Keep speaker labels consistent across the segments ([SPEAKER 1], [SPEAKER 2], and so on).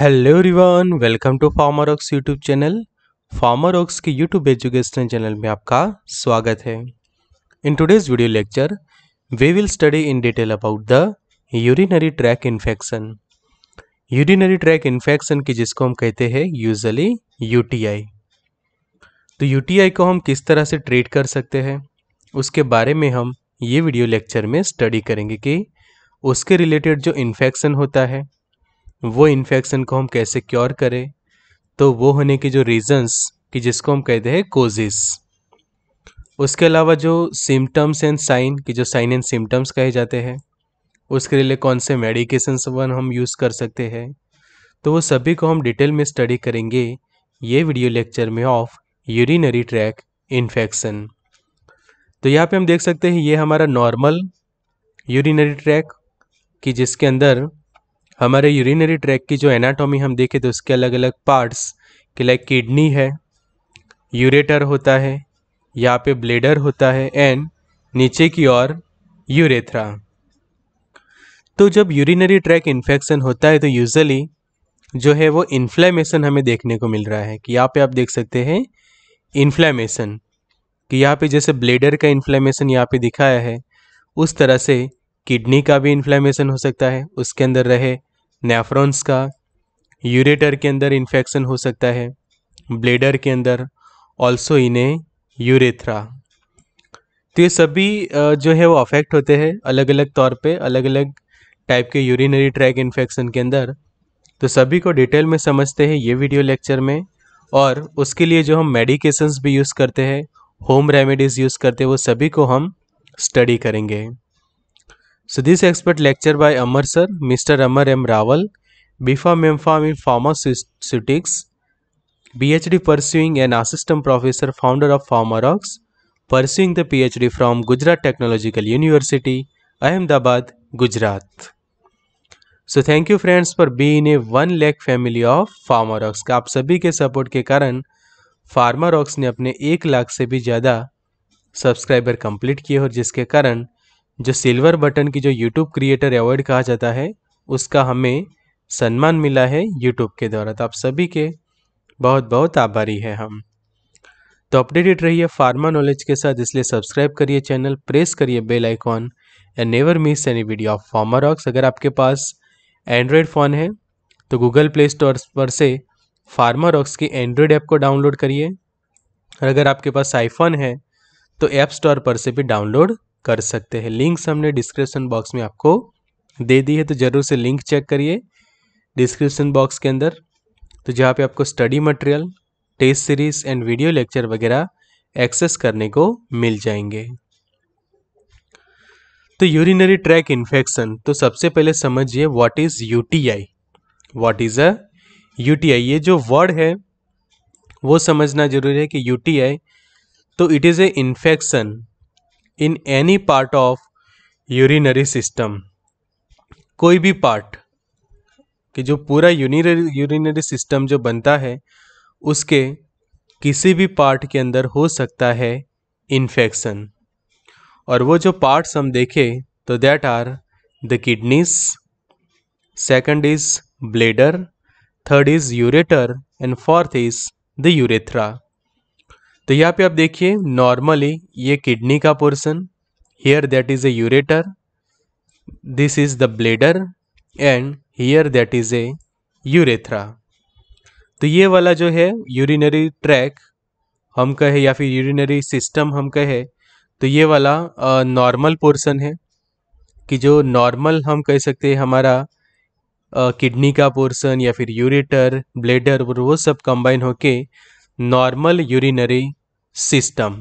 [SPEAKER 1] Hello everyone welcome to Pharma Rocks YouTube channel Pharma Rocks के YouTube educational channel में आपका स्वागत है in today's video lecture we will study in detail about the urinary tract infection urinary tract infection की जिसको हम कहते हैं यूजली यूटीआई तो यूटीआई को हम किस तरह से ट्रीट कर सकते हैं उसके बारे में हम ये वीडियो लेक्चर में स्टडी करेंगे कि उसके रिलेटेड जो इन्फेक्शन होता है वो इन्फेक्शन को हम कैसे क्योर करें तो वो होने के जो रीजंस कि जिसको हम कहते हैं कोजिस उसके अलावा जो सिम्टम्स एंड साइन कि जो साइन एंड सिम्टम्स कहे जाते हैं उसके लिए कौन से मेडिकेशन वन हम यूज़ कर सकते हैं तो वो सभी को हम डिटेल में स्टडी करेंगे ये वीडियो लेक्चर में ऑफ यूरिनरी ट्रैक इन्फेक्शन तो यहाँ पे हम देख सकते हैं ये हमारा नॉर्मल यूरिनरी ट्रैक कि जिसके अंदर हमारे यूरिनरी ट्रैक की जो एनाटॉमी हम देखें तो उसके अलग अलग पार्ट्स कि लाइक किडनी है यूरेटर होता है यहाँ पे ब्लेडर होता है एंड नीचे की ओर यूरेथ्रा तो जब यूरिनरी ट्रैक इन्फेक्शन होता है तो यूजली जो है वो इन्फ्लेमेशन हमें देखने को मिल रहा है कि यहाँ पे आप देख सकते हैं इन्फ्लेमेशन कि यहाँ पे जैसे ब्लेडर का इन्फ्लेमेशन यहाँ पे दिखाया है उस तरह से किडनी का भी इन्फ्लेमेशन हो सकता है उसके अंदर रहे नेफ्रॉन्स का यूरेटर के अंदर इन्फेक्शन हो सकता है ब्लेडर के अंदर ऑल्सो इन्हें यूरेथ्रा तो ये सभी जो है वो अफेक्ट होते हैं अलग अलग तौर पे अलग अलग टाइप के यूरिनरी ट्रैक इन्फेक्शन के अंदर तो सभी को डिटेल में समझते हैं ये वीडियो लेक्चर में और उसके लिए जो हम मेडिकेशंस भी यूज़ करते हैं होम रेमेडीज़ यूज़ करते हैं वो सभी को हम स्टडी करेंगे So this expert lecture by Amar sir, Mr. Amar M. Rawal, BFarm MFarm in Pharmaceutics, PhD pursuing an assistant professor founder of Pharmarox, pursuing the PhD from Gujarat Technological University, Ahmedabad, Gujarat. So thank you friends for being a one lakh family of Pharmarox. का आप सभी के support के कारण Pharmarox ने अपने एक लाख से भी ज़्यादा सब्सक्राइबर कंप्लीट किए और जिसके कारण जो सिल्वर बटन की जो यूट्यूब क्रिएटर अवार्ड कहा जाता है उसका हमें सम्मान मिला है यूट्यूब के द्वारा तो आप सभी के बहुत बहुत आभारी है हम तो अपडेटेड रहिए फार्मा नॉलेज के साथ इसलिए सब्सक्राइब करिए चैनल प्रेस करिए bell icon and never miss any video of Pharma Rocks अगर आपके पास एंड्रॉयड फ़ोन है तो गूगल प्ले स्टोर पर से फार्मा रॉक्स की एंड्रॉयड ऐप को डाउनलोड करिए और अगर आपके पास आईफोन है तो ऐप स्टोर पर से भी डाउनलोड कर सकते हैं लिंक्स हमने डिस्क्रिप्शन बॉक्स में आपको दे दी है तो ज़रूर से लिंक चेक करिए डिस्क्रिप्शन बॉक्स के अंदर तो जहाँ पे आपको study material test series and video lecture वगैरह एक्सेस करने को मिल जाएंगे तो यूरिनरी ट्रैक इन्फेक्शन तो सबसे पहले समझिए what is UTI what is a UTI ये जो वर्ड है वो समझना जरूरी है कि यूटीआई तो it is a infection in any part of urinary system कोई भी पार्ट कि जो पूरा यूरिनरी सिस्टम जो बनता है उसके किसी भी पार्ट के अंदर हो सकता है इन्फेक्शन और वो जो पार्ट्स हम देखें तो that are the kidneys second is bladder third is ureter and fourth is the urethra तो यहाँ पे आप देखिए नॉर्मली ये किडनी का portion here that is a ureter this is the bladder and here that is a urethra तो ये वाला जो है यूरिनरी ट्रैक हम कहे या फिर यूरिनरी सिस्टम हम कहे तो ये वाला नॉर्मल पोर्शन है कि जो नॉर्मल हम कह सकते हैं हमारा किडनी का पोर्शन या फिर यूरेटर ब्लेडर वो सब कंबाइन होके नॉर्मल यूरिनरी सिस्टम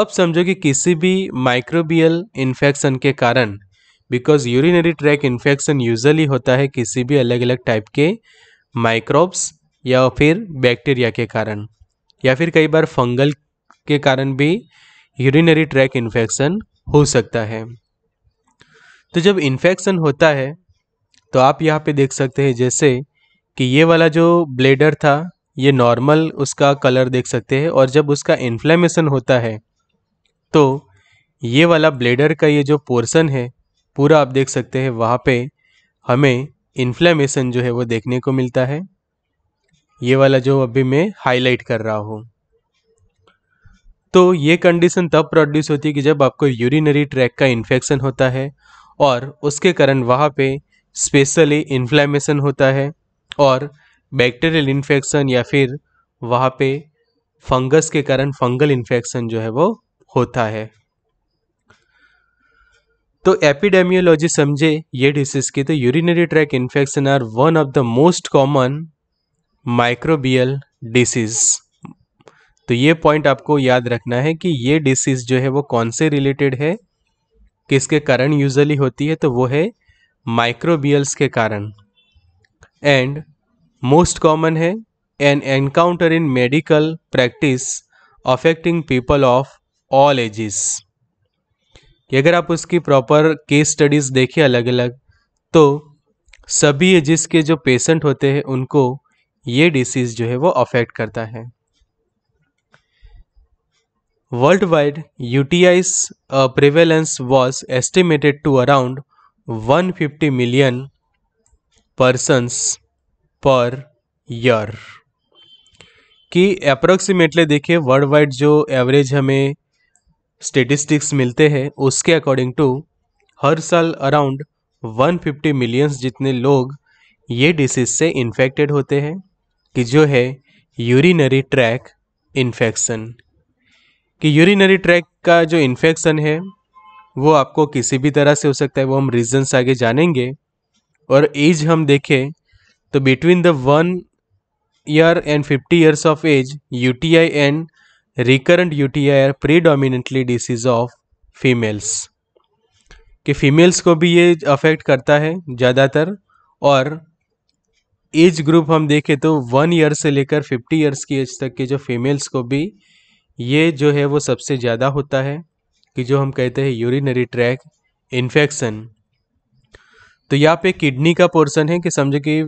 [SPEAKER 1] अब समझो कि किसी भी माइक्रोबियल इन्फेक्शन के कारण because urinary tract infection usually होता है किसी भी अलग अलग टाइप के माइक्रोब्स या फिर बैक्टीरिया के कारण या फिर कई बार फंगल के कारण भी यूरिनरी ट्रैक इन्फेक्शन हो सकता है तो जब इन्फेक्शन होता है तो आप यहाँ पे देख सकते हैं जैसे कि ये वाला जो ब्लेडर था ये नॉर्मल उसका कलर देख सकते हैं और जब उसका इन्फ्लेमेशन होता है तो ये वाला ब्लेडर का ये जो पोर्सन है पूरा आप देख सकते हैं वहाँ पे हमें इन्फ्लेमेशन जो है वो देखने को मिलता है ये वाला जो अभी मैं हाईलाइट कर रहा हूँ तो ये कंडीशन तब प्रोड्यूस होती है कि जब आपको यूरिनरी ट्रैक का इन्फेक्शन होता है और उसके कारण वहाँ पे स्पेशली इन्फ्लेमेशन होता है और बैक्टीरियल इन्फेक्शन या फिर वहाँ पे फंगस के कारण फंगल इन्फेक्शन जो है वो होता है तो एपिडेमियोलॉजी समझे ये डिसीज की तो urinary tract infection are one of the most common microbial disease तो ये पॉइंट आपको याद रखना है कि ये डिसीज जो है वो कौन से रिलेटेड है किसके कारण यूजली होती है तो वो है माइक्रोबियल्स के कारण एंड मोस्ट कॉमन है an encounter in medical practice affecting people of all ages अगर आप उसकी प्रॉपर केस स्टडीज़ देखिए अलग अलग तो सभी एजिस के जो पेशेंट होते हैं उनको ये डिसीज़ जो है वो अफेक्ट करता है world wide UTIs prevalence was estimated to around 150 million persons per year कि अप्रोक्सीमेटली देखिए वर्ल्ड वाइड जो एवरेज हमें स्टेटिस्टिक्स मिलते हैं उसके अकॉर्डिंग टू हर साल अराउंड 150 मिलियंस जितने लोग ये डिसीज से इन्फेक्टेड होते हैं कि जो है यूरिनरी ट्रैक इन्फेक्शन कि यूरिनरी ट्रैक का जो इन्फेक्शन है वो आपको किसी भी तरह से हो सकता है वो हम रीजन्स आगे जानेंगे और एज हम देखें तो between the one year and fifty year and 50 years of age, UTI and recurrent I are predominantly disease of females कि फीमेल्स को भी ये अफेक्ट करता है ज़्यादातर और एज ग्रुप हम देखें तो वन ईयर से लेकर फिफ्टी ईयर्स की एज तक के जो फीमेल्स को भी ये जो है वो सबसे ज़्यादा होता है कि जो हम कहते हैं यूरिनरी ट्रैक इन्फेक्शन तो यहाँ पे किडनी का पोर्सन है कि समझो कि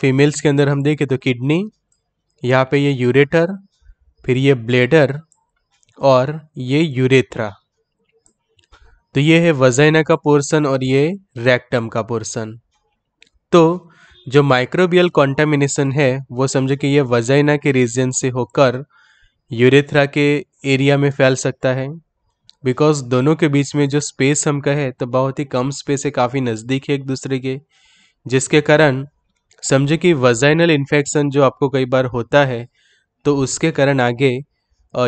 [SPEAKER 1] फीमेल्स के अंदर हम देखें तो किडनी यहाँ पे ये यूरेटर फिर ये ब्लेडर और ये यूरेथ्रा तो ये है वजैना का पोर्सन और ये रेक्टम का पोर्सन तो जो माइक्रोबियल कॉन्टामिनेशन है वो समझो कि ये वजाइना के रीजन से होकर यूरेथ्रा के एरिया में फैल सकता है बिकॉज दोनों के बीच में जो स्पेस हम कहे तो बहुत ही कम स्पेस है काफ़ी नज़दीक है एक दूसरे के जिसके कारण समझे कि वजाइनल इन्फेक्शन जो आपको कई बार होता है तो उसके कारण आगे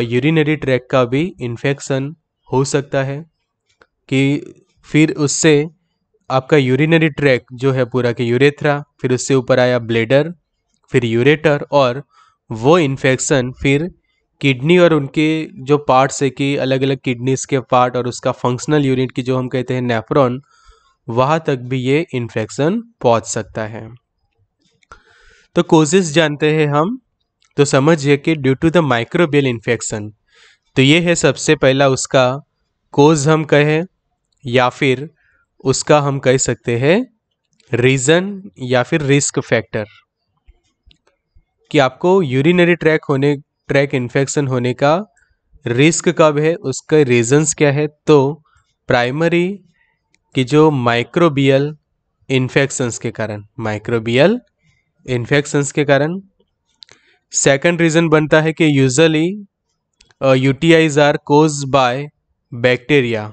[SPEAKER 1] यूरिनरी ट्रैक का भी इन्फेक्शन हो सकता है कि फिर उससे आपका यूरिनरी ट्रैक जो है पूरा के यूरेथ्रा फिर उससे ऊपर आया ब्लेडर फिर यूरेटर और वो इन्फेक्शन फिर किडनी और उनके जो पार्ट्स है कि अलग अलग किडनीज के पार्ट और उसका फंक्शनल यूनिट की जो हम कहते हैं नेफ्रॉन वहाँ तक भी ये इन्फेक्शन पहुँच सकता है तो कोजेस जानते हैं हम तो समझिए कि due to the microbial infection तो ये है सबसे पहला उसका कोज हम कहें या फिर उसका हम कह सकते हैं रीज़न या फिर रिस्क फैक्टर कि आपको यूरिनरी ट्रैक होने ट्रैक इन्फेक्शन होने का रिस्क कब है उसके रीजंस क्या है तो प्राइमरी कि जो माइक्रोबियल इन्फेक्शंस के कारण माइक्रोबियल इन्फेक्शंस के कारण सेकंड रीज़न बनता है कि usually UTIs are caused by bacteria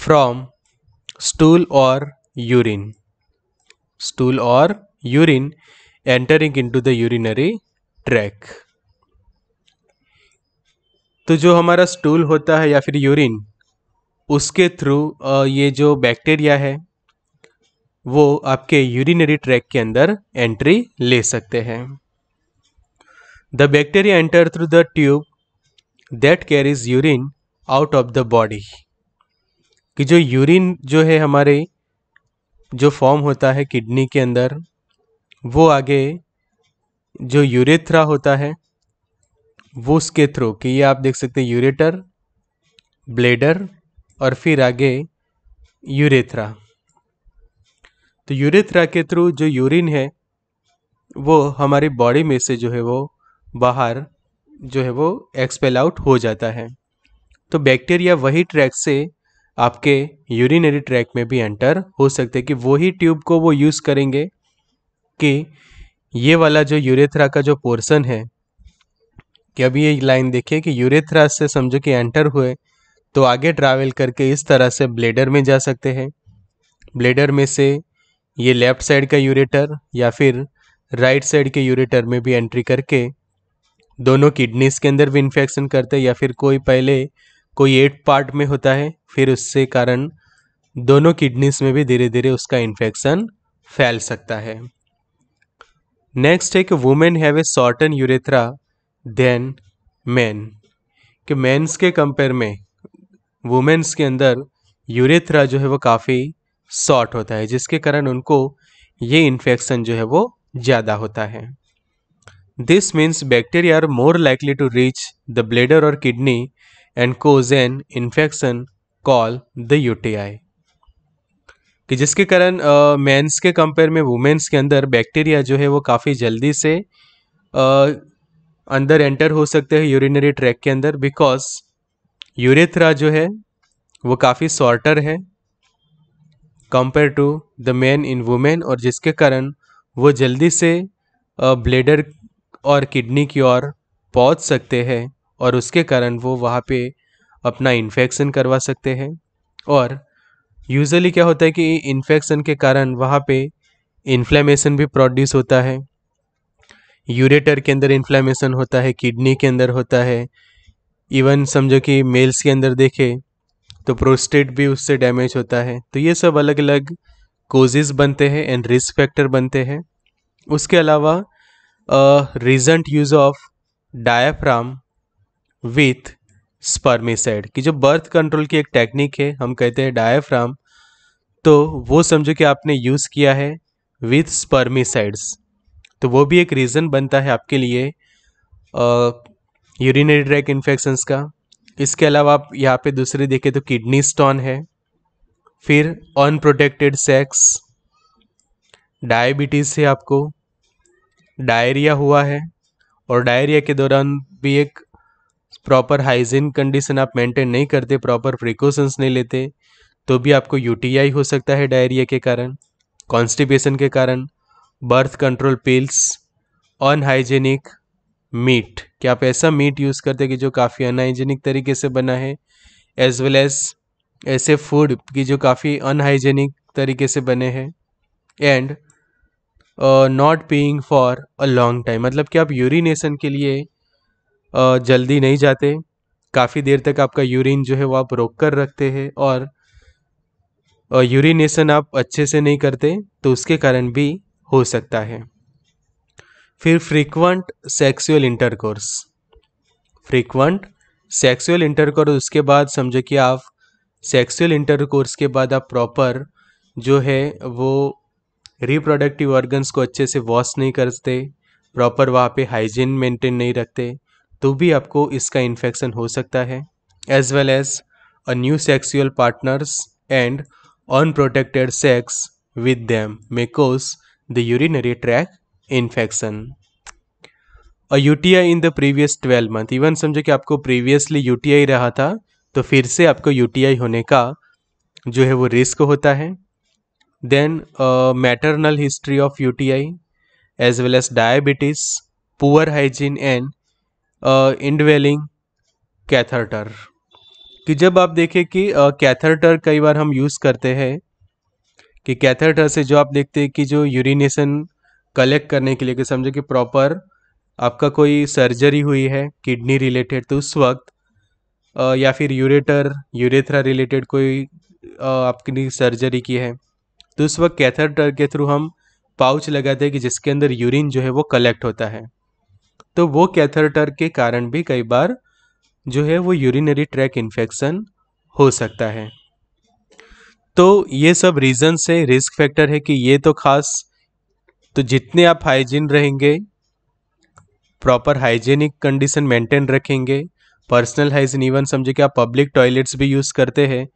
[SPEAKER 1] from stool और यूरिन स्टूल और urine entering into the urinary tract तो जो हमारा स्टूल होता है या फिर यूरिन उसके थ्रू ये जो बैक्टीरिया है वो आपके यूरिनरी ट्रैक के अंदर एंट्री ले सकते हैं the bacteria enter through the tube that carries urine out of the body कि जो यूरिन जो है हमारे जो फॉर्म होता है किडनी के अंदर वो आगे जो यूरेथ्रा होता है वो उसके थ्रू कि ये आप देख सकते हैं यूरेटर ब्लेडर और फिर आगे यूरेथ्रा तो यूरेथ्रा के थ्रू जो यूरिन है वो हमारी बॉडी में से जो है वो बाहर जो है वो एक्सपेल आउट हो जाता है तो बैक्टीरिया वही ट्रैक से आपके यूरिनरी ट्रैक में भी एंटर हो सकते हैं कि वही ट्यूब को वो यूज़ करेंगे कि ये वाला जो यूरेथ्रा का जो पोर्सन है कि अभी ये लाइन देखिए कि यूरेथ्रा से समझो कि एंटर हुए तो आगे ट्रैवल करके इस तरह से ब्लेडर में जा सकते हैं ब्लेडर में से ये लेफ्ट साइड का यूरेटर या फिर राइट साइड के यूरेटर में भी एंट्री करके दोनों किडनीज के अंदर भी इन्फेक्शन करते हैं या फिर कोई पहले कोई एट पार्ट में होता है फिर उससे कारण दोनों किडनीज में भी धीरे धीरे उसका इन्फेक्शन फैल सकता है नेक्स्ट है कि women have a shorter urethra than man कि मैंस के कंपेयर में वुमेन्स के अंदर यूरेथ्रा जो है वो काफ़ी शॉर्ट होता है जिसके कारण उनको ये इन्फेक्शन जो है वो ज़्यादा होता है this means bacteria are more likely to reach the bladder और kidney and cause an infection call the UTI कि जिसके कारण मेंस के कंपेयर में वुमेंस के अंदर बैक्टीरिया जो है वो काफ़ी जल्दी से आ, अंदर एंटर हो सकते हैं यूरिनरी ट्रैक के अंदर बिकॉज यूरेथ्रा जो है वो काफ़ी शॉर्टर है compare to the man in women और जिसके कारण वो जल्दी से ब्लेडर और किडनी की ओर पहुंच सकते हैं और उसके कारण वो वहाँ पे अपना इन्फेक्शन करवा सकते हैं और यूजली क्या होता है कि इन्फेक्शन के कारण वहाँ पे इन्फ्लेमेशन भी प्रोड्यूस होता है यूरेटर के अंदर इन्फ्लेमेशन होता है किडनी के अंदर होता है इवन समझो कि मेल्स के अंदर देखें तो प्रोस्टेट भी उससे डैमेज होता है तो ये सब अलग अलग कोजेज बनते हैं एंड रिस्क फैक्टर बनते हैं उसके अलावा recent use of diaphragm with spermicide कि जो बर्थ कंट्रोल की एक टेक्निक है हम कहते हैं डायफ्राम तो वो समझो कि आपने यूज़ किया है विथ स्पर्मिसाइड्स तो वो भी एक रीज़न बनता है आपके लिए यूरिनरी ट्रैक इन्फेक्शंस का इसके अलावा आप यहाँ पे दूसरे देखें तो किडनी स्टोन है फिर अनप्रोटेक्टेड सेक्स डायबिटीज़ है आपको डायरिया हुआ है और डायरिया के दौरान भी एक प्रॉपर हाइजीन कंडीशन आप मेंटेन नहीं करते प्रॉपर प्रिकॉशंस नहीं लेते तो भी आपको यूटीआई हो सकता है डायरिया के कारण कॉन्स्टिपेशन के कारण birth control pills unhygienic meat क्या आप ऐसा मीट यूज़ करते हैं कि जो काफ़ी अनहाइजेनिक तरीके से बना है एज वेल एज ऐसे फूड की जो काफ़ी अनहाइजेनिक तरीके से बने हैं and not peeing for a long time मतलब कि आप यूरिनेशन के लिए जल्दी नहीं जाते काफ़ी देर तक आपका यूरिन जो है वो आप रोक कर रखते हैं और यूरिनेशन आप अच्छे से नहीं करते तो उसके कारण भी हो सकता है फिर frequent sexual intercourse frequent sexual intercourse उसके बाद समझो कि आप सेक्सुअल इंटरकोर्स के बाद आप प्रॉपर जो है वो रिप्रोडक्टिव ऑर्गन्स को अच्छे से वॉश नहीं करते प्रॉपर वहाँ पे हाइजीन मेंटेन नहीं रखते तो भी आपको इसका इन्फेक्शन हो सकता है as well as a new sexual partners and unprotected sex with them the urinary tract infection a U T I in the previous twelve month even समझो कि आपको प्रीवियसली यू टी आई रहा था तो फिर से आपको यू टी आई होने का जो है वो रिस्क होता है then maternal history of U T I as well as diabetes poor hygiene and indwelling catheter कि जब आप देखें कि कैथरटर कई बार हम यूज़ करते हैं कि कैथरटर से जो आप देखते हैं कि जो यूरिनेशन कलेक्ट करने के लिए कि समझो कि प्रॉपर आपका कोई सर्जरी हुई है किडनी रिलेटेड तो उस वक्त आ, या फिर यूरेटर यूरेथ्रा रिलेटेड कोई आपकी सर्जरी की है तो उस वक्त कैथरटर के थ्रू हम पाउच लगाते हैं कि जिसके अंदर यूरिन जो है वो कलेक्ट होता है तो वो कैथेटर के कारण भी कई बार जो है वो यूरिनरी ट्रैक इन्फेक्शन हो सकता है तो ये सब रीज़न से रिस्क फैक्टर है कि ये तो खास तो जितने आप हाइजीन रहेंगे प्रॉपर हाइजीनिक कंडीशन मेंटेन रखेंगे पर्सनल हाइजीन इवन समझो कि आप पब्लिक टॉयलेट्स भी यूज़ करते हैं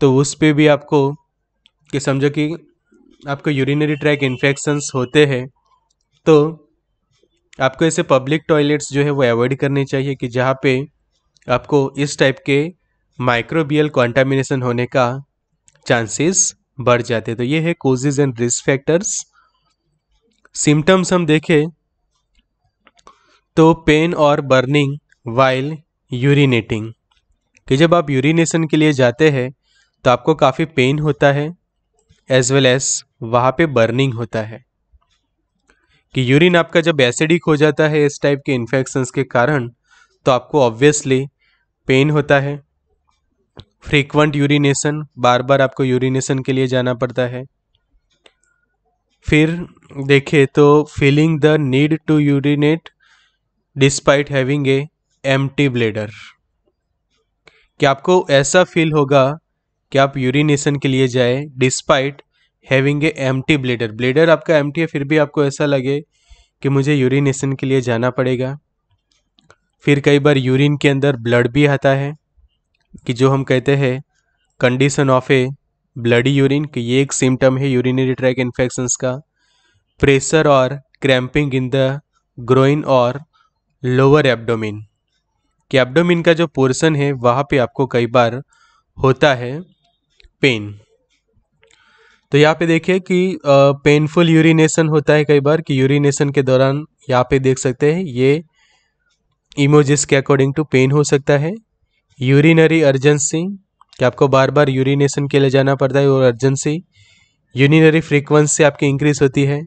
[SPEAKER 1] तो उस पर भी आपको कि समझो कि आपको यूरिनरी ट्रैक इन्फेक्शंस होते हैं तो आपको ऐसे पब्लिक टॉयलेट्स जो है वो अवॉइड करने चाहिए कि जहाँ पे आपको इस टाइप के माइक्रोबियल कॉन्टामिनेशन होने का चांसेस बढ़ जाते हैं तो ये है causes and risk factors symptoms हम देखें तो पेन और बर्निंग वाइल यूरिनेटिंग कि जब आप यूरिनेशन के लिए जाते हैं तो आपको काफ़ी पेन होता है एज वेल एज वहाँ पे बर्निंग होता है कि यूरिन आपका जब एसिडिक हो जाता है इस टाइप के इन्फेक्शंस के कारण तो आपको ऑब्वियसली पेन होता है फ्रीक्वेंट यूरिनेशन बार बार आपको यूरिनेशन के लिए जाना पड़ता है फिर देखें तो feeling the need to urinate despite having a टी ब्लेडर कि आपको ऐसा फील होगा कि आप यूरिनेशन के लिए जाए despite having a empty bladder bladder आपका एम है फिर भी आपको ऐसा लगे कि मुझे यूरिनेशन के लिए जाना पड़ेगा फिर कई बार यूरिन के अंदर ब्लड भी आता है कि जो हम कहते हैं condition of a bloody urine कि ये एक सिम्टम है यूरिनरी ट्रैक इन्फेक्शंस का प्रेशर और क्रैम्पिंग इन द ग्रोइन और लोअर एब्डोमिन कि एब्डोमिन का जो पोर्शन है वहाँ पे आपको कई बार होता है पेन तो यहाँ पे देखिए कि पेनफुल यूरिनेशन होता है कई बार कि यूरिनेशन के दौरान यहाँ पे देख सकते हैं ये इमोजिस के अकॉर्डिंग टू पेन हो सकता है यूरिनरी अर्जेंसी कि आपको बार बार यूरिनेशन के लिए जाना पड़ता है और अर्जेंसी यूरिनरी फ्रीक्वेंसी आपकी इंक्रीज होती है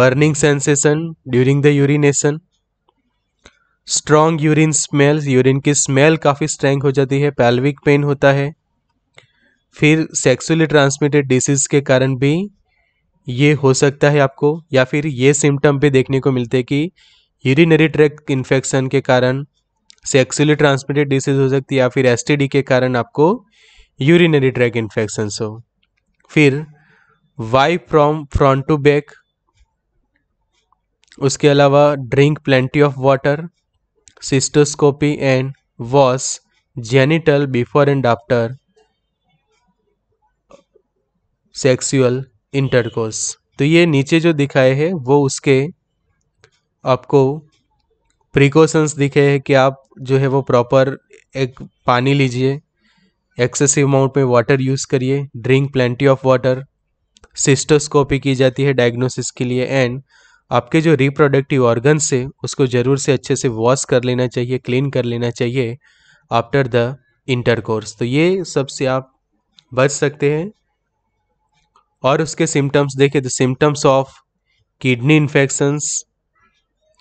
[SPEAKER 1] burning sensation during the urination strong urine smell urine की स्मेल काफ़ी स्ट्रेंग हो जाती है पैल्विक पेन होता है फिर सेक्सुअली ट्रांसमिटेड डिसीज़ के कारण भी ये हो सकता है आपको या फिर ये सिम्टम भी देखने को मिलते हैं कि यूरिनरी ट्रैक इन्फेक्शन के कारण सेक्सुअली ट्रांसमिटेड डिसीज़ हो सकती है या फिर एस के कारण आपको यूरिनरी ट्रैक इन्फेक्शन हो फिर wipe from front to back उसके अलावा drink plenty of water cystoscopy and wash genital before and after sexual intercourse तो ये नीचे जो दिखाए हैं वो उसके आपको प्रिकॉशंस दिखे हैं कि आप जो है वो प्रॉपर एक पानी लीजिए एक्सेसिव अमाउंट में वाटर यूज़ करिए drink plenty of water cystoscopy की जाती है डायग्नोसिस के लिए एंड आपके जो रिप्रोडक्टिव ऑर्गन से उसको ज़रूर से अच्छे से वॉश कर लेना चाहिए क्लीन कर लेना चाहिए आफ्टर द इंटरकोर्स तो ये सबसे आप बच सकते हैं और उसके सिम्टम्स देखें तो symptoms of kidney infections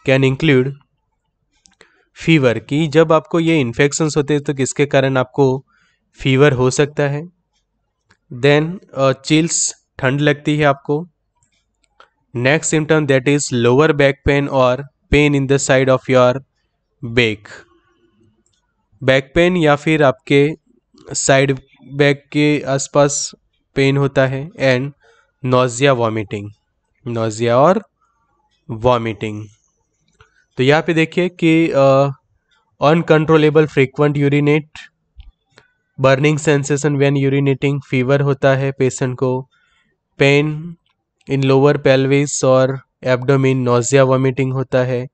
[SPEAKER 1] can include fever कि जब आपको ये इन्फेक्शंस होते हैं तो किसके कारण आपको फीवर हो सकता है देन चिल्स uh, ठंड लगती है आपको next symptom that is lower back pain और pain in the side of your back back pain या फिर आपके साइड बैक के आसपास पेन होता है एंड नोजिया वॉमिटिंग नोजिया और वॉमिटिंग तो यहाँ पे देखिए कि uncontrollable frequent urinate burning sensation when urinating fever होता है पेशेंट को पेन इन लोअर पेल्विस और एब्डोमिन नोजिया वॉमिटिंग होता है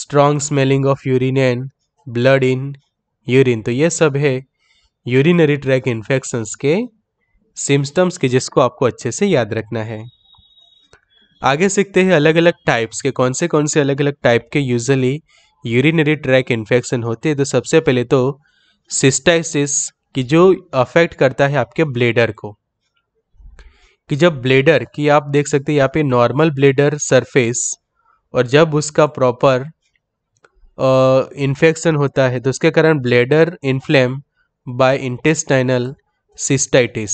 [SPEAKER 1] strong smelling of urine and blood in urine तो ये सब है यूरिनरी ट्रैक इन्फेक्शंस के सिम्टम्स के जिसको आपको अच्छे से याद रखना है आगे सीखते हैं अलग अलग टाइप्स के कौन से कौन से अलग अलग टाइप के यूजली यूरिनरी ट्रैक इन्फेक्शन होते हैं तो सबसे पहले तो सिस्टाइसिस कि जो अफेक्ट करता है आपके ब्लेडर को कि जब ब्लेडर की आप देख सकते हैं यहाँ पे नॉर्मल ब्लेडर सरफेस और जब उसका प्रॉपर इन्फेक्शन होता है तो उसके कारण bladder inflame by intestinal cystitis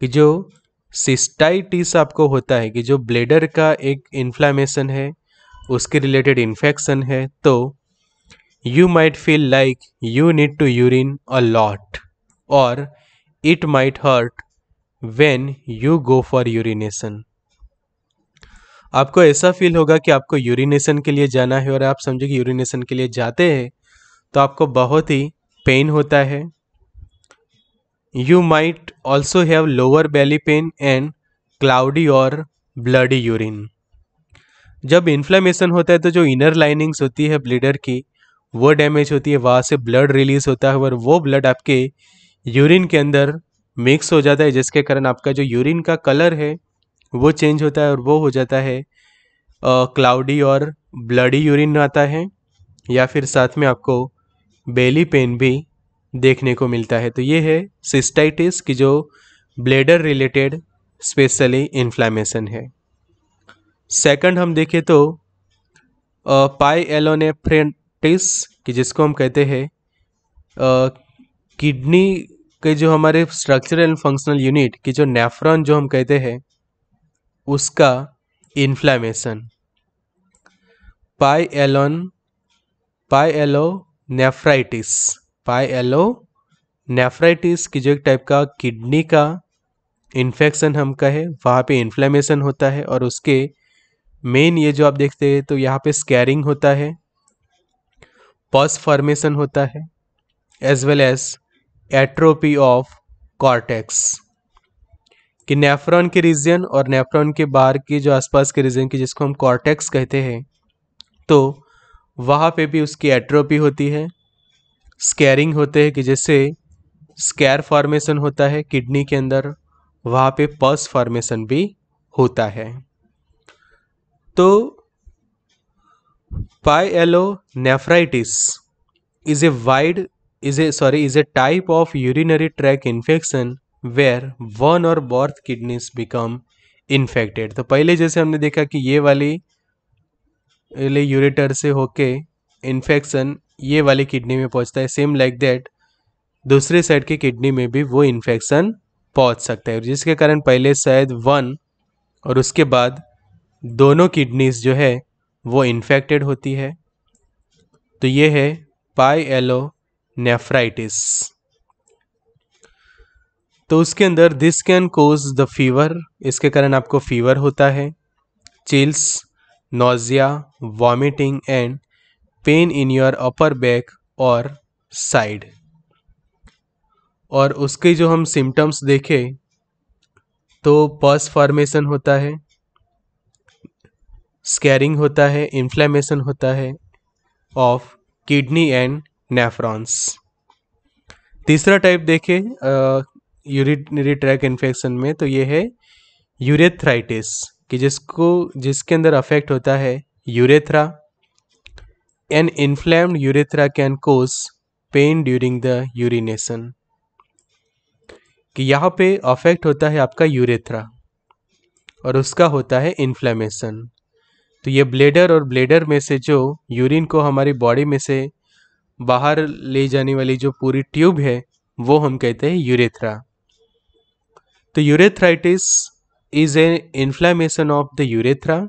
[SPEAKER 1] कि जो सिस्टाइटिस आपको होता है कि जो ब्लेडर का एक इन्फ्लामेशन है उसके रिलेटेड इन्फेक्शन है तो you might feel like you need to urine a lot और it might hurt when you go for urination आपको ऐसा फील होगा कि आपको यूरिनेशन के लिए जाना है और आप समझे कि यूरिनेशन के लिए जाते हैं तो आपको बहुत ही पेन होता है you might also have lower belly pain and cloudy और ब्लडी यूरिन जब इन्फ्लेमेशन होता है तो जो इनर लाइनिंग्स होती है ब्लीडर की वो डैमेज होती है वहाँ से ब्लड रिलीज होता है और वो ब्लड आपके यूरिन के अंदर मिक्स हो जाता है जिसके कारण आपका जो यूरिन का कलर है वो चेंज होता है और वो हो जाता है क्लाउडी और ब्लडी यूरिन आता है या फिर साथ में आपको बेली पेन भी देखने को मिलता है तो ये है सिस्टाइटिस की जो ब्लेडर रिलेटेड स्पेशली इन्फ्लामेशन है सेकंड हम देखें तो पाई एलोनेफ्रेंटिस कि जिसको हम कहते हैं किडनी के जो हमारे स्ट्रक्चरल एंड फंक्शनल यूनिट की जो नेफ्रॉन जो हम कहते हैं उसका inflammation pyelo pyelonephritis pyelonephritis की जो एक टाइप का किडनी का इन्फेक्शन हम कहे वहाँ पे इन्फ्लेमेशन होता है और उसके मेन ये जो आप देखते हैं तो यहाँ पे स्कैरिंग होता है पस फॉर्मेशन होता है as well as atrophy of cortex कि नेफ्रॉन के रीजन और नेफ्रॉन के बाहर के जो आसपास के रीजन की जिसको हम कॉर्टेक्स कहते हैं तो वहाँ पे भी उसकी एट्रोपी होती है स्कैरिंग होते हैं कि जैसे स्कैर फॉर्मेशन होता है किडनी के अंदर वहाँ पे पस फॉर्मेशन भी होता है तो pyelonephritis is a wide is a sorry is a type of urinary tract infection where one और बॉर्थ किडनीस बिकम इन्फेक्टेड तो पहले जैसे हमने देखा कि ये वाली यूरेटर से होके इन्फेक्शन ये वाली किडनी में पहुंचता है सेम लाइक दैट दूसरे साइड की किडनी में भी वो इन्फेक्शन पहुंच सकता है जिसके कारण पहले शायद वन और उसके बाद दोनों किडनीज जो है वो इन्फेक्टेड होती है तो ये है पाई एलो नेफ्राइटिस तो उसके अंदर this can cause the fever इसके कारण आपको फीवर होता है chills nausea vomiting and pain in your upper back और साइड और उसके जो हम सिम्टम्स देखें तो पस फॉर्मेशन होता है स्कैरिंग होता है इन्फ्लेमेशन होता है ऑफ किडनी एंड नेफ्रॉन्स तीसरा टाइप देखें यूरिटरी ट्रैक इन्फेक्शन में तो ये है यूरेथ्राइटिस कि जिसको जिसके अंदर अफेक्ट होता है urethra An inflamed urethra can cause pain during the urination. कि यहाँ पे अफेक्ट होता है आपका यूरेथ्रा और उसका होता है इन्फ्लेमेशन तो ये ब्लेडर और ब्लेडर में से जो यूरिन को हमारी बॉडी में से बाहर ले जाने वाली जो पूरी ट्यूब है वो हम कहते हैं यूरेथ्रा तो urethritis is a inflammation of the urethra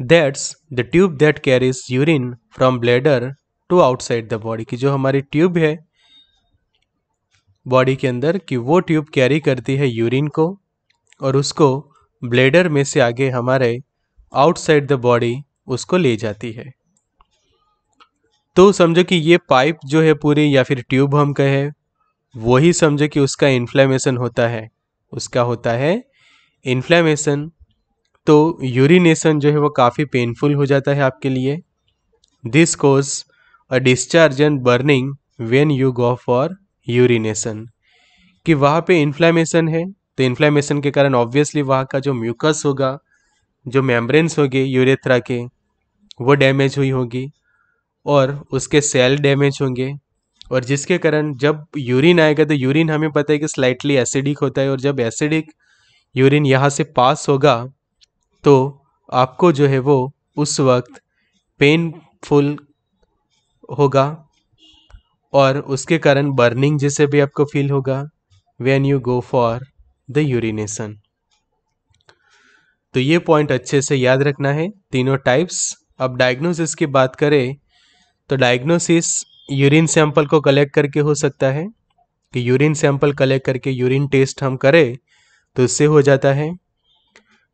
[SPEAKER 1] that's the tube that carries urine from bladder to outside the body की जो हमारी ट्यूब है बॉडी के अंदर कि वो ट्यूब कैरी करती है यूरिन को और उसको ब्लेडर में से आगे हमारे आउटसाइड द बॉडी उसको ले जाती है तो समझो कि ये पाइप जो है पूरी या फिर ट्यूब हम कहें वही समझो कि उसका इन्फ्लेमेशन होता है उसका होता है इन्फ्लेमेशन तो यूरिनेशन जो है वो काफ़ी पेनफुल हो जाता है आपके लिए this cause a discharge and burning when you go for urination कि वहाँ पे इन्फ्लामेशन है तो इन्फ्लामेशन के कारण ऑब्वियसली वहाँ का जो म्यूकस होगा जो मेम्ब्रेन्स होगी यूरेथ्रा के वो डैमेज हुई होगी और उसके सेल डैमेज होंगे और जिसके कारण जब यूरिन आएगा तो यूरिन हमें पता है कि स्लाइटली एसिडिक होता है और जब एसिडिक यूरिन यहाँ से पास होगा तो आपको जो है वो उस वक्त पेनफुल होगा और उसके कारण बर्निंग जैसे भी आपको फील होगा when you go for the urination तो ये पॉइंट अच्छे से याद रखना है तीनों टाइप्स अब डायग्नोसिस की बात करें तो डायग्नोसिस यूरिन सैंपल को कलेक्ट करके हो सकता है कि यूरिन सैंपल कलेक्ट करके यूरिन टेस्ट हम करें तो उससे हो जाता है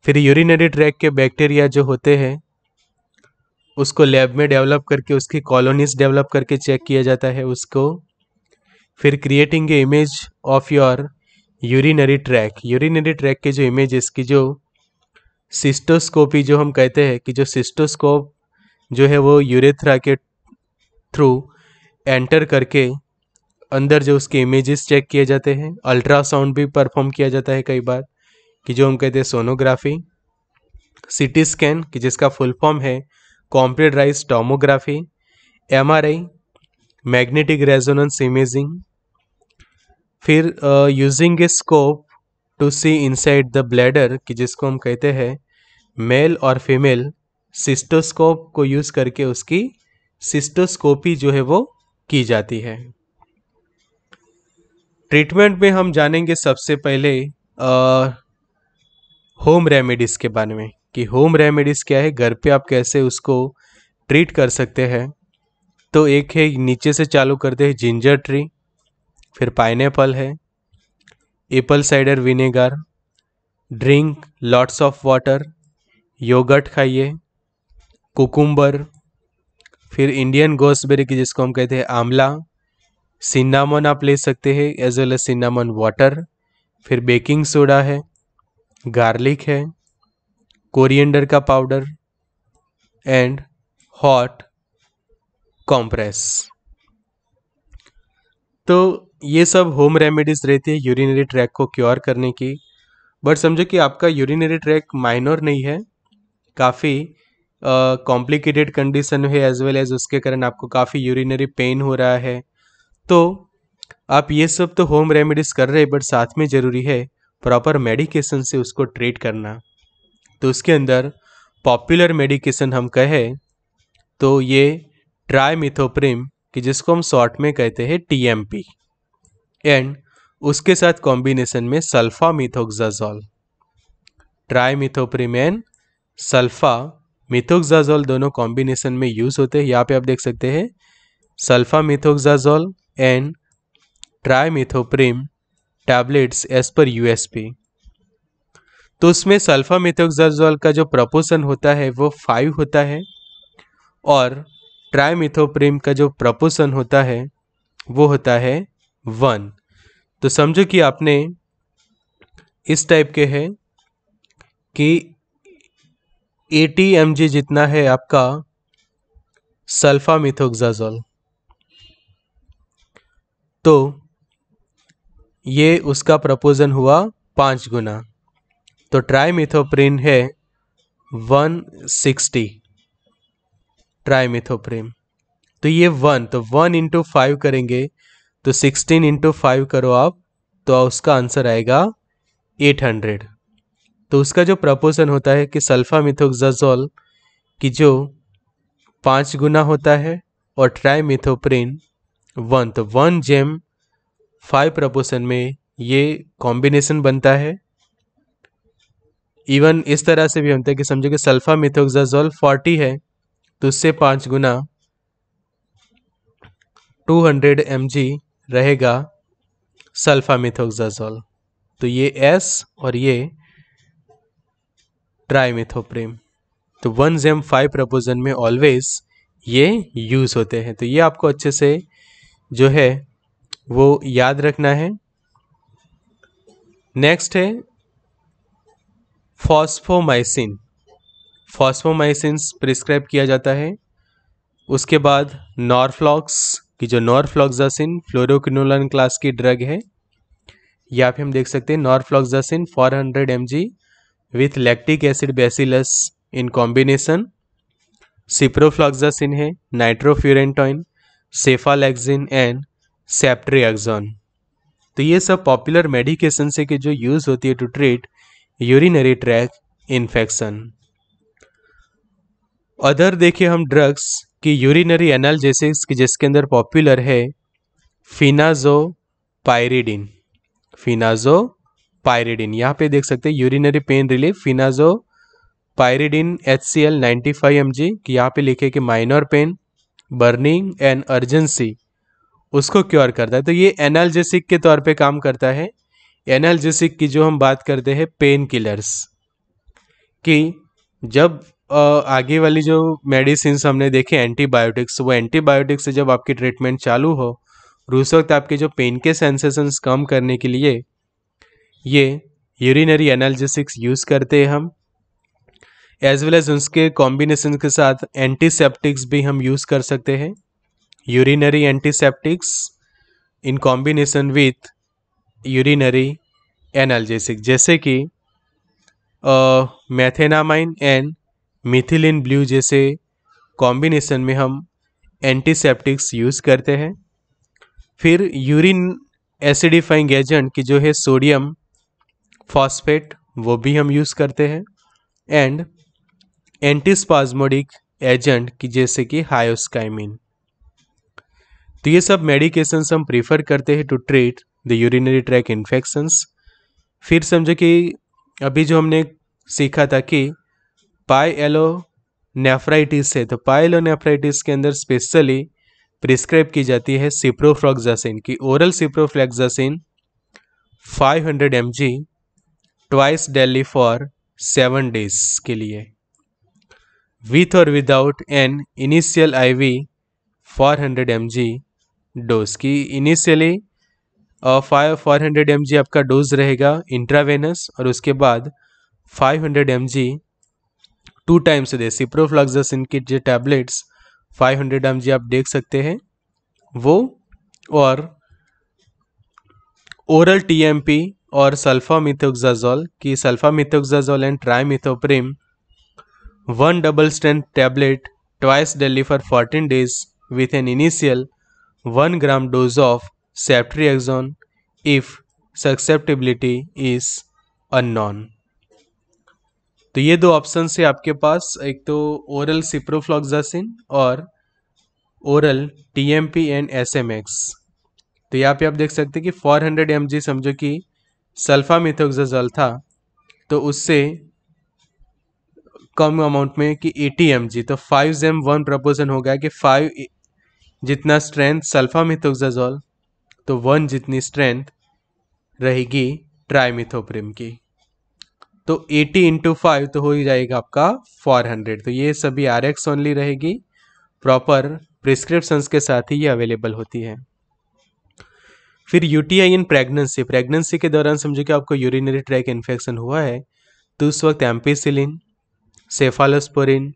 [SPEAKER 1] फिर यूरिनरी ट्रैक के बैक्टीरिया जो होते हैं उसको लैब में डेवलप करके उसकी कॉलोनीज डेवलप करके चेक किया जाता है उसको फिर creating a image of your urinary tract urinary tract के जो इमेज इसकी जो सिस्टोस्कोपी जो हम कहते हैं कि जो सिस्टोस्कोप जो है वो यूरेथ्रा के थ्रू एंटर करके अंदर जो उसके इमेजेस चेक किए जाते हैं अल्ट्रासाउंड भी परफॉर्म किया जाता है कई बार कि जो हम कहते हैं सोनोग्राफी सिटी स्कैन कि जिसका फुल फॉर्म है computerized tomography MRI magnetic resonance imaging फिर using a scope to see inside the bladder कि जिसको हम कहते हैं मेल और फीमेल सिस्टोस्कोप को यूज़ करके उसकी सिस्टोस्कोपी जो है वो की जाती है ट्रीटमेंट में हम जानेंगे सबसे पहले आ, होम रेमेडीज़ के बारे में कि होम रेमेडीज़ क्या है घर पे आप कैसे उसको ट्रीट कर सकते हैं तो एक है नीचे से चालू करते हैं जिंजर ट्री फिर पाइनएप्पल है apple cider vinegar drink lots of water yogurt खाइए कुकुम्बर फिर इंडियन गोसबेरी की जिसको हम कहते हैं आंवला सिन्नामन आप ले सकते हैं as well as cinnamon water फिर बेकिंग सोडा है गार्लिक है कोरिएंडर का पाउडर एंड हॉट कॉम्प्रेस तो ये सब होम रेमेडीज रहती है यूरिनरी ट्रैक को क्योर करने की बट समझो कि आपका यूरिनरी ट्रैक माइनर नहीं है काफ़ी कॉम्प्लिकेटेड uh, कंडीशन है एज वेल एज उसके कारण आपको काफ़ी यूरिनरी पेन हो रहा है तो आप ये सब तो होम रेमेडीज़ कर रहे हैं बट साथ में ज़रूरी है प्रॉपर मेडिकेशन से उसको ट्रीट करना तो उसके अंदर पॉपुलर मेडिकेशन हम कहें तो ये ट्राईमिथोप्रिम कि जिसको हम शॉर्ट में कहते हैं टीएमपी एंड उसके साथ कॉम्बिनेशन में sulfa tri trimethoprim and sulfamethoxazole दोनों कॉम्बिनेशन में यूज़ होते हैं यहाँ पे आप देख सकते हैं sulfamethoxazole and trimethoprim tablets as per USP तो उसमें सल्फा मिथोक्साजोल का जो प्रपोशन होता है वो फाइव होता है और ट्राईमिथोप्रेम का जो प्रपोशन होता है वो होता है वन तो समझो कि आपने इस टाइप के है कि एटी एम जितना है आपका सल्फा मिथोक्साजोल तो ये उसका प्रपोजन हुआ पाँच गुना तो ट्राईमिथोप्रिन है 160 ट्राईमिथोप्रिन तो ये one to one into five करेंगे तो सिक्सटीन इंटू फाइव करो आप तो उसका आंसर आएगा एट हंड्रेड तो उसका जो प्रपोजन होता है कि सल्फा मिथोक्जोल की जो पाँच गुना होता है और trimethoprim one to one जेम फाइव प्रपोशन में ये कॉम्बिनेशन बनता है इवन इस तरह से भी हम है कि समझो कि सल्फा मिथोक्जाजोल फोर्टी है तो उससे पाँच गुना टू हंड्रेड एम जी रहेगा सल्फा मिथोक्जाजोल तो ये एस और ये ट्राईमिथोप्रेम तो वन जेम फाइव प्रपोजन में ऑलवेज ये यूज़ होते हैं तो ये आपको अच्छे से जो है वो याद रखना है नेक्स्ट है फॉस्फोमाइसिन फॉस्फोमाइसिन प्रिस्क्राइब किया जाता है उसके बाद नॉर्फ्लॉक्स की जो नॉर्फ्लॉक्सासिन फ्लोरोक्नोलन क्लास की ड्रग है या फिर हम देख सकते हैं norfloxacin 400 hundred M G with lactic acid bacillus in combination ciprofloxacin है नाइट्रोफ्यूरेंटॉइन सेफालैक्सिन एंड सेप्ट्रियाजोन तो ये सब पॉपुलर मेडिकेशन से कि जो यूज़ होती है to treat urinary tract infection other देखिए हम ड्रग्स की यूरिनरी एनाल्जेसिक्स की जिसके अंदर पॉपुलर है फिनाजो पायरिडिन फिनाजो पायरिडिन यहाँ पे देख सकते हैं urinary pain relief phenazopyridine H C L ninety five M G यहाँ पे लिखे कि minor pain burning and urgency उसको क्योर करता है तो ये एनाल्जेसिक के तौर पे काम करता है एनाल्जेसिक की जो हम बात करते हैं पेन किलर्स कि जब आगे वाली जो मेडिसिन हमने देखे एंटीबायोटिक्स वो एंटीबायोटिक्स से जब आपकी ट्रीटमेंट चालू हो उस वक्त आपके जो पेन के सेंसेशंस कम करने के लिए ये यूरिनरी एनाल्जेसिक्स यूज़ करते हैं हम एज वेल एज उसके कॉम्बिनेशन के साथ एंटीसेप्टिक्स भी हम यूज़ कर सकते हैं urinary antiseptics in combination with urinary analgesic जैसे कि मैथेनामाइन एंड मिथिलिन ब्लू जैसे कॉम्बिनेशन में हम एंटीसेप्टिक्स यूज़ करते हैं फिर यूरिन एसिडिफाइंग एजेंट की जो है सोडियम फॉस्फेट वो भी हम यूज़ करते हैं एंड एंटीस्पाजमोडिक एजेंट की जैसे कि हायोस्काइमिन तो ये सब मेडिकेशंस हम प्रेफर करते हैं to treat the urinary tract infections फिर समझो कि अभी जो हमने सीखा था कि पाई एलो नेफ्राइटिस है तो एलो नेफ्राइटिस के अंदर स्पेशली प्रिस्क्राइब की जाती है सिप्रोफ्लॉक्सासिन की oral ciprofloxacin 500 hundred M G twice daily for seven days के लिए विथ और without an initial I V four hundred M G dose की initially five four hundred M G आपका डोज रहेगा इंट्रावेनस और उसके बाद five hundred M G two times दे सिप्रोफ्लॉक्जासिन की जो tablets five hundred M G आप देख सकते हैं वो और ओरल टीएमपी और सल्फा सल्फामिथोक्जाजोल की sulpha sulfamethoxazole and trimethoprim one double strength tablet twice daily for fourteen days with an initial 1 gram dose of ceftriaxone if susceptibility is unknown तो ये दो ऑप्शन है आपके पास एक तो ओरल सिप्रोफ्लॉक्सासिन और ओरल टीएमपी एंड एसएमएक्स तो यहाँ पे आप देख सकते हैं कि 400 हंड्रेड एम समझो कि सल्फामिथोक्साजल था तो उससे कम अमाउंट में कि 80 जी तो 5 जेम वन प्रपोजन हो गया कि फाइव जितना स्ट्रेंथ सल्फामिथोक्साजोल तो वन जितनी स्ट्रेंथ रहेगी ट्राईमिथोप्रिम की तो 80 इंटू फाइव तो हो ही जाएगा आपका 400 तो ये सभी आर एक्स ओनली रहेगी प्रॉपर प्रिस्क्रिप्शन के साथ ही ये अवेलेबल होती है फिर यूटीआई इन प्रेगनेंसी प्रेगनेंसी के दौरान समझो कि आपको यूरिनरी ट्रैक इन्फेक्शन हुआ है तो उस वक्त एम्पीसिलिन सेफालोस्पोरिन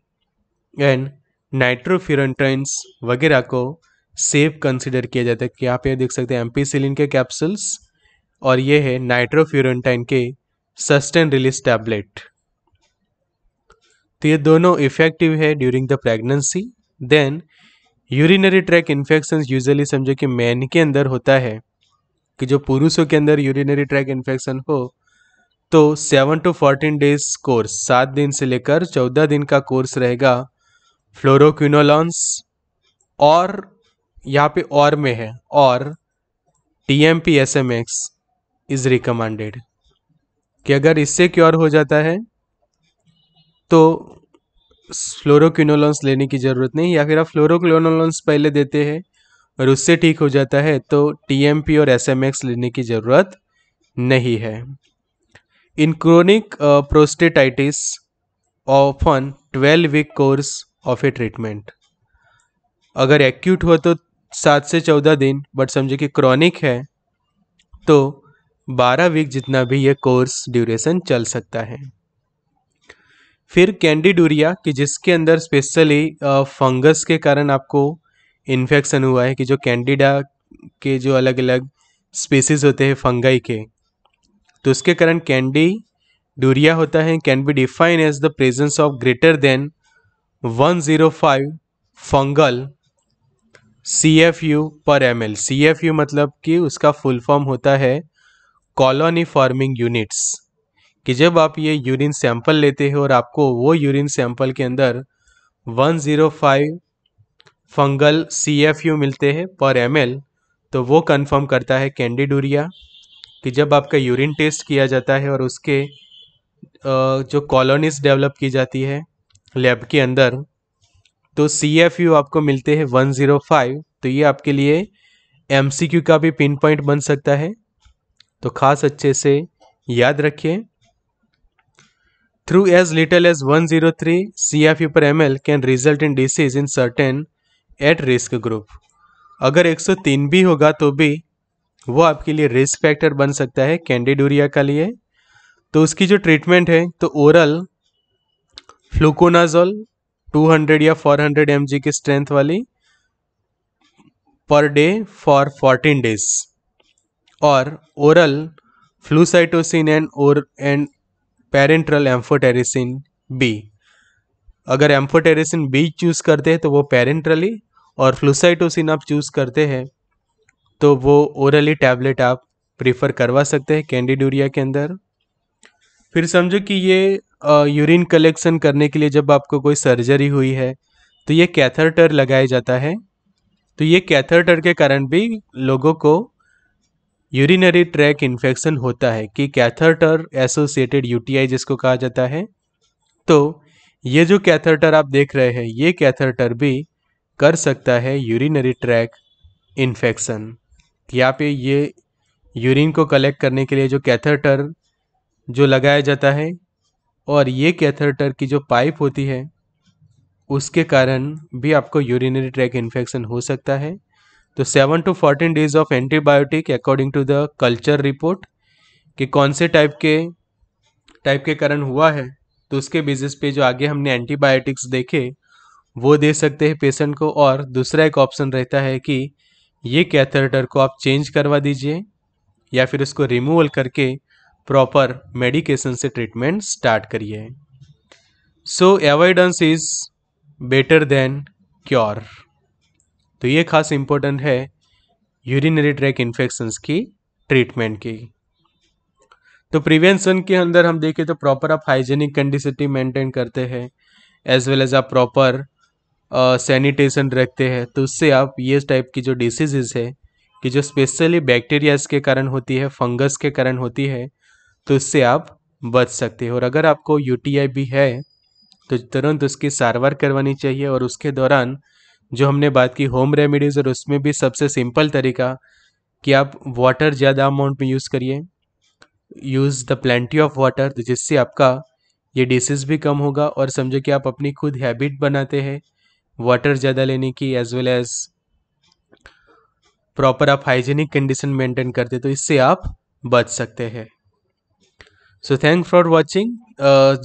[SPEAKER 1] एंड नाइट्रोफ्यूरेंट्रेंस वगैरह को सेफ कंसिडर किया जाता है कि आप ये देख सकते हैं एम्पीसिलिन के कैप्सूल्स और ये है नाइट्रोफ्यूरटाइन के सस्टेन रिलीज टैबलेट तो ये दोनों इफेक्टिव है during the pregnancy then urinary tract infection usually समझो कि मैन के अंदर होता है कि जो पुरुषों के अंदर यूरिनरी ट्रैक इन्फेक्शन हो तो seven to fourteen days course सात दिन से लेकर चौदह दिन का कोर्स रहेगा फ्लोरोक्विनोलॉन्स और यहाँ पे और में है और T M P S M X is recommended कि अगर इससे क्योर हो जाता है तो फ्लोरोक्विनोलॉन्स लेने की ज़रूरत नहीं या फिर आप फ्लोरोक्विनोलॉन्स पहले देते हैं और उससे ठीक हो जाता है तो टी एम पी और एस एम एक्स लेने की ज़रूरत नहीं है in chronic prostatitis often 12 week course of a treatment अगर एक्यूट हुआ तो सात से चौदह दिन बट समझे कि क्रॉनिक है तो बारह वीक जितना भी ये कोर्स ड्यूरेशन चल सकता है फिर कैंडिडूरिया कि जिसके अंदर स्पेशली फंगस के कारण आपको इन्फेक्शन हुआ है कि जो कैंडिडा के जो अलग अलग स्पीसीज होते हैं फंगाई के तो उसके कारण कैंडी डूरिया होता है can be define as the presence of greater than one zero five fungal C F U per M L C F U मतलब कि उसका फुल फॉर्म होता है कॉलोनी फार्मिंग यूनिट्स कि जब आप ये यूरिन सैंपल लेते हो और आपको वो यूरिन सैंपल के अंदर one zero five fungal C F U मिलते हैं पर एम एल तो वो कन्फर्म करता है कैंडिडूरिया कि जब आपका यूरिन टेस्ट किया जाता है और उसके जो कॉलोनीज डेवलप की जाती है लैब के अंदर तो सी एफ यू आपको मिलते हैं वन ज़ीरो फाइव तो ये आपके लिए एम सी क्यू का भी पिन पॉइंट बन सकता है तो खास अच्छे से याद रखिए through as little as one zero three C F U per M L can result in disease in certain at risk group अगर 103 भी होगा तो भी वो आपके लिए रिस्क फैक्टर बन सकता है कैंडिडोरिया का लिए तो उसकी जो ट्रीटमेंट है तो ओरल फ्लूकोनाजोल 200 या 400 हंड्रेड की स्ट्रेंथ वाली पर डे फॉर 14 डेज और ओरल फ्लूसाइटोसिन एंड और एंड पेरेंट्रल एम्फोटेरिसिन बी अगर एम्फोटेरिसिन बी चूज़ करते हैं तो वो पेरेंट्रली और फ्लूसाइटोसिन आप चूज़ करते हैं तो वो ओरली टैबलेट आप प्रीफर करवा सकते हैं कैंडीडूरिया के अंदर फिर समझो कि ये यूरिन कलेक्शन करने के लिए जब आपको कोई सर्जरी हुई है तो ये कैथरटर लगाया जाता है तो ये कैथरटर के कारण भी लोगों को यूरिनरी ट्रैक इन्फेक्शन होता है कि कैथरटर एसोसिएटेड यूटीआई जिसको कहा जाता है तो ये जो कैथरटर आप देख रहे हैं ये कैथरटर भी कर सकता है यूरिनरी ट्रैक इन्फेक्शन या पे ये यूरिन को कलेक्ट करने के लिए जो कैथरटर जो लगाया जाता है और ये कैथेटर की जो पाइप होती है उसके कारण भी आपको यूरिनरी ट्रैक इन्फेक्शन हो सकता है तो seven to fourteen days of antibiotic according to the culture report कि कौन से टाइप के टाइप के कारण हुआ है तो उसके बेसिस पे जो आगे हमने एंटीबायोटिक्स देखे वो दे सकते हैं पेशेंट को और दूसरा एक ऑप्शन रहता है कि ये कैथेटर को आप चेंज करवा दीजिए या फिर उसको रिमूवल करके प्रॉपर मेडिकेशन से ट्रीटमेंट स्टार्ट करिए so avoidance is better than cure तो ये खास इम्पोर्टेंट है यूरिनरी ट्रैक इन्फेक्शंस की ट्रीटमेंट की तो प्रिवेंशन के अंदर हम देखें तो प्रॉपर आप हाइजेनिक कंडीसिटी मेंटेन करते हैं एज वेल एज आप प्रॉपर सैनिटेशन रखते हैं तो उससे आप ये टाइप की जो डिसीजेज है कि जो स्पेशली बैक्टीरियाज के कारण होती है फंगस के कारण होती है तो इससे आप बच सकते हो और अगर आपको यूटीआई भी है तो तुरंत उसकी सारवार करवानी चाहिए और उसके दौरान जो हमने बात की होम रेमेडीज़ और उसमें भी सबसे सिंपल तरीका कि आप वाटर ज़्यादा अमाउंट में यूज़ करिए use the plenty of water जिससे आपका ये डिसीज़ भी कम होगा और समझो कि आप अपनी खुद हैबिट बनाते हैं वाटर ज़्यादा लेने की एज वेल एज प्रॉपर आप हाइजीनिक कंडीशन मेंटेन करते तो इससे आप बच सकते हैं सो थैंक फॉर वॉचिंग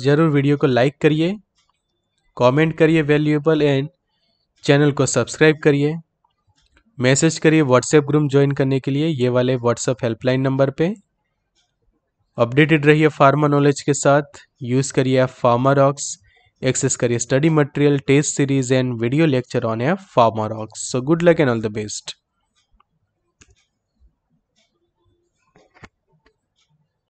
[SPEAKER 1] ज़रूर वीडियो को लाइक करिए कमेंट करिए वैल्यूएबल एंड चैनल को सब्सक्राइब करिए मैसेज करिए व्हाट्सएप ग्रुप ज्वाइन करने के लिए ये वाले व्हाट्सएप हेल्पलाइन नंबर पे अपडेटेड रहिए फार्मा नॉलेज के साथ यूज़ करिए आप फार्मा रॉक्स एक्सेस करिए study material test series and video lecture on है Pharma Rocks so good luck and all the best